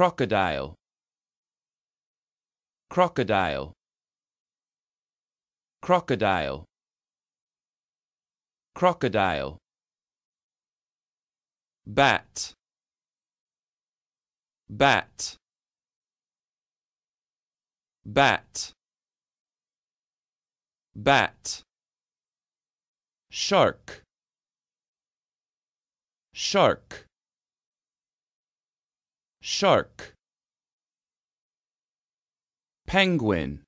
crocodile crocodile crocodile crocodile bat bat bat bat shark shark shark penguin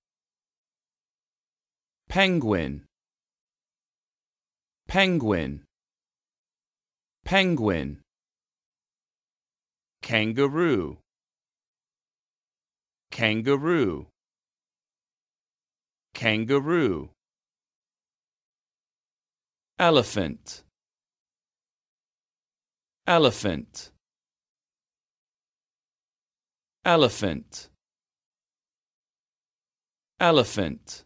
penguin penguin penguin kangaroo kangaroo kangaroo elephant elephant elephant elephant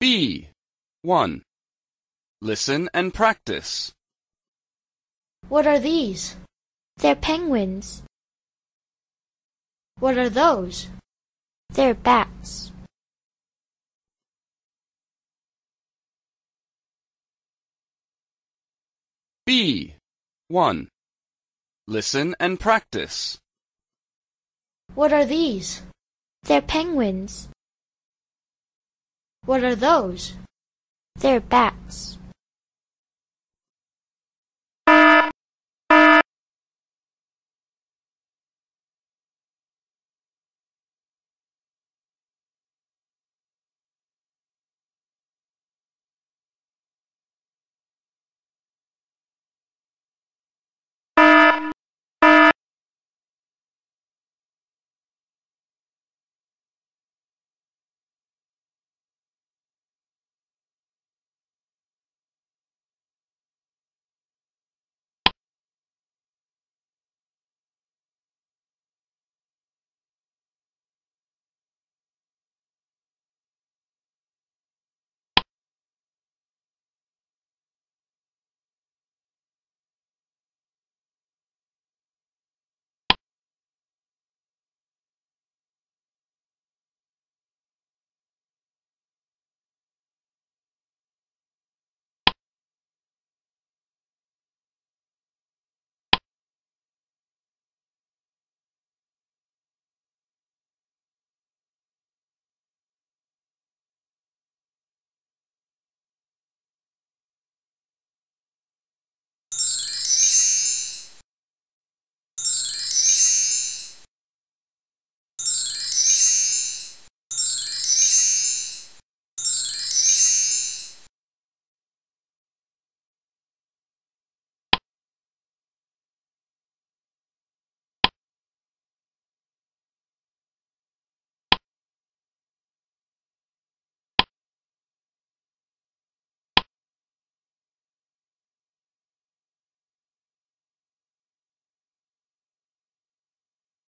B. 1. Listen and practice. What are these? They're penguins. What are those? They're bats. B. 1. Listen and practice. What are these? They're penguins. What are those? They're bats.